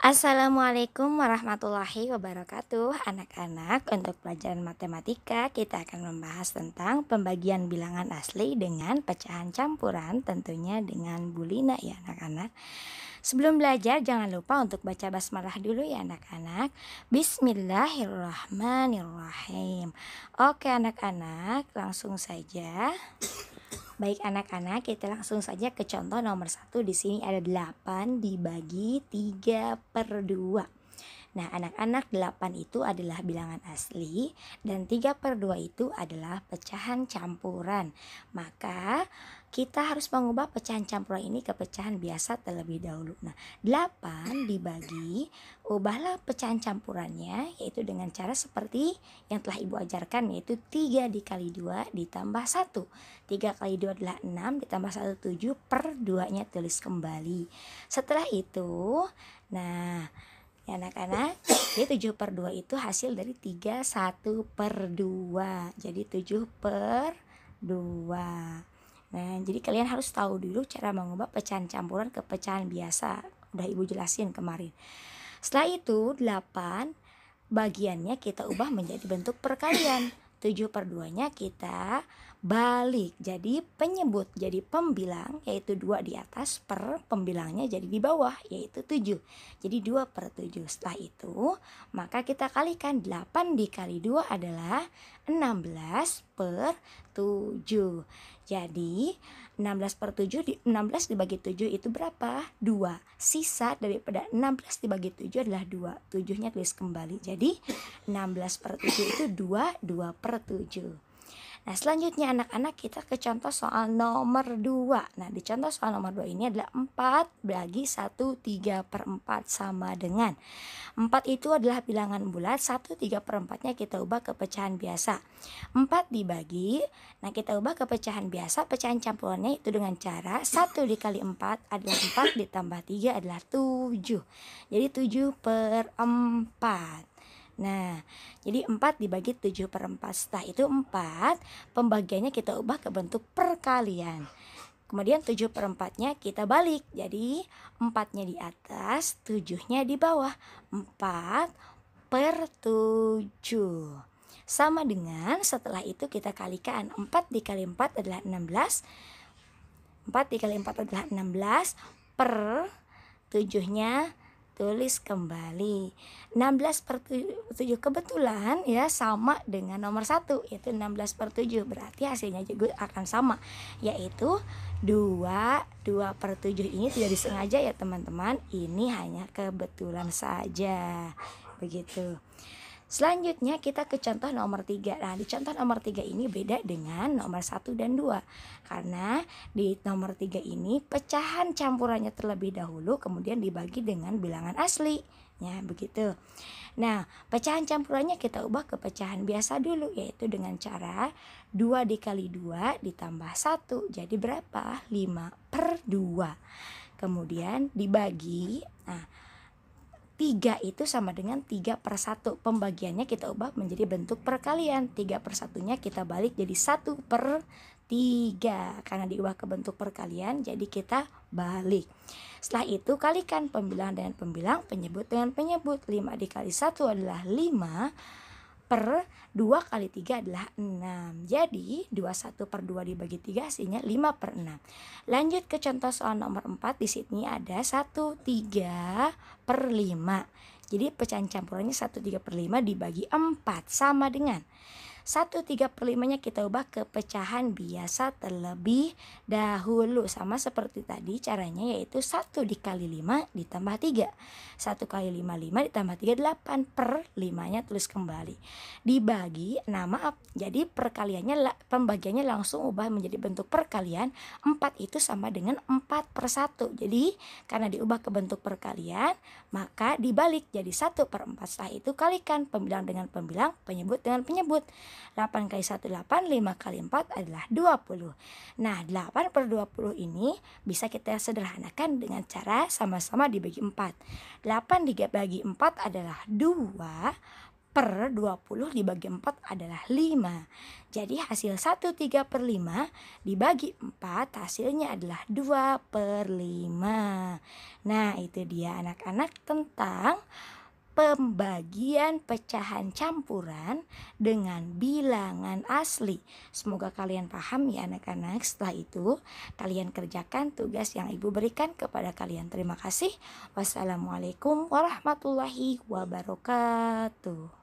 Assalamualaikum warahmatullahi wabarakatuh Anak-anak untuk pelajaran matematika kita akan membahas tentang pembagian bilangan asli dengan pecahan campuran tentunya dengan bulina ya anak-anak Sebelum belajar jangan lupa untuk baca basmalah dulu ya anak-anak Bismillahirrahmanirrahim Oke anak-anak langsung saja Baik anak-anak, kita langsung saja ke contoh nomor satu. Di sini ada 8 dibagi 3 per 2. Nah, anak-anak 8 itu adalah bilangan asli dan 3 per 2 itu adalah pecahan campuran. Maka kita harus mengubah pecahan campuran ini ke pecahan biasa terlebih dahulu. Nah, 8 dibagi, ubahlah pecahan campurannya yaitu dengan cara seperti yang telah Ibu ajarkan yaitu 3 dikali 2 ditambah 1. 3 kali 2 adalah 6 ditambah 1 7 per 2-nya tulis kembali. Setelah itu, nah ya anak-anak jadi 7 per 2 itu hasil dari 3 1 per 2 jadi 7 per 2 nah jadi kalian harus tahu dulu cara mengubah pecahan campuran ke pecahan biasa udah ibu jelasin kemarin setelah itu 8 bagiannya kita ubah menjadi bentuk perkalian 7 per 2 nya kita balik jadi penyebut jadi pembilang yaitu dua di atas per pembilangnya jadi di bawah yaitu 7 jadi 2 per 7 setelah itu maka kita kalikan 8 dikali 2 adalah 16 per 7 jadi 16 per 7 di 16 dibagi 7 itu berapa? 2 sisa daripada 16 dibagi 7 adalah 2 7 nya tulis kembali jadi 16 per 7 itu 2 2 per 7 Nah, selanjutnya anak-anak kita ke contoh soal nomor 2. Nah, di contoh soal nomor 2 ini adalah 4 bagi 1 3 per 4 sama dengan 4 itu adalah bilangan bulat, 1 3 per 4 nya kita ubah ke pecahan biasa 4 dibagi, nah kita ubah ke pecahan biasa, pecahan campurannya itu dengan cara 1 dikali 4 adalah 4 ditambah 3 adalah 7 Jadi 7 per 4 Nah, jadi 4 dibagi 7 per 4 Setelah itu 4 Pembagiannya kita ubah ke bentuk perkalian Kemudian 7 per 4 nya kita balik Jadi 4 nya di atas 7 nya di bawah 4 per 7 Sama dengan setelah itu kita kalikan 4 dikali 4 adalah 16 4 dikali 4 adalah 16 Per 7 nya tulis kembali 16 per 7 kebetulan ya sama dengan nomor 1 yaitu 16 per 7 berarti hasilnya juga akan sama yaitu 2 2 per 7 ini tidak disengaja ya teman-teman ini hanya kebetulan saja begitu Selanjutnya kita ke contoh nomor 3. Nah, di contoh nomor 3 ini beda dengan nomor 1 dan 2. Karena di nomor 3 ini pecahan campurannya terlebih dahulu kemudian dibagi dengan bilangan asli. Ya, begitu. Nah, pecahan campurannya kita ubah ke pecahan biasa dulu yaitu dengan cara 2 dikali 2 ditambah 1 jadi berapa? 5 per 2. Kemudian dibagi. Nah, 3 itu sama dengan 3 per 1 Pembagiannya kita ubah menjadi bentuk perkalian 3 per 1 nya kita balik jadi 1 per 3 Karena diubah ke bentuk perkalian jadi kita balik Setelah itu kalikan pembilang dengan pembilang Penyebut dengan penyebut 5 dikali 1 adalah 5 per 2 kali 3 adalah 6 Jadi 21 per 2 dibagi 3 hasilnya 5 per 6 Lanjut ke contoh soal nomor 4 Di sini ada 1, 3 per 5 Jadi pecahan campurannya 1, 3 per 5 dibagi 4 Sama dengan 1 3 per 5 nya kita ubah ke pecahan biasa terlebih dahulu sama seperti tadi caranya yaitu 1 dikali 5 ditambah 3 1 kali 5 5 ditambah 3 8 per 5 nya tulis kembali dibagi nah maaf jadi perkaliannya pembagiannya langsung ubah menjadi bentuk perkalian 4 itu sama dengan 4 per 1 jadi karena diubah ke bentuk perkalian maka dibalik jadi 1 per 4 setelah itu kalikan pembilang dengan pembilang penyebut dengan penyebut 8 kali 1 8, 5 kali 4 adalah 20. Nah, 8 per 20 ini bisa kita sederhanakan dengan cara sama-sama dibagi 4. 8 dibagi 4 adalah 2 per 20 dibagi 4 adalah 5. Jadi hasil 1 3 per 5 dibagi 4 hasilnya adalah 2 per 5. Nah itu dia anak-anak tentang pembagian pecahan campuran dengan bilangan asli. Semoga kalian paham ya anak-anak. Setelah itu kalian kerjakan tugas yang Ibu berikan kepada kalian. Terima kasih. Wassalamualaikum warahmatullahi wabarakatuh.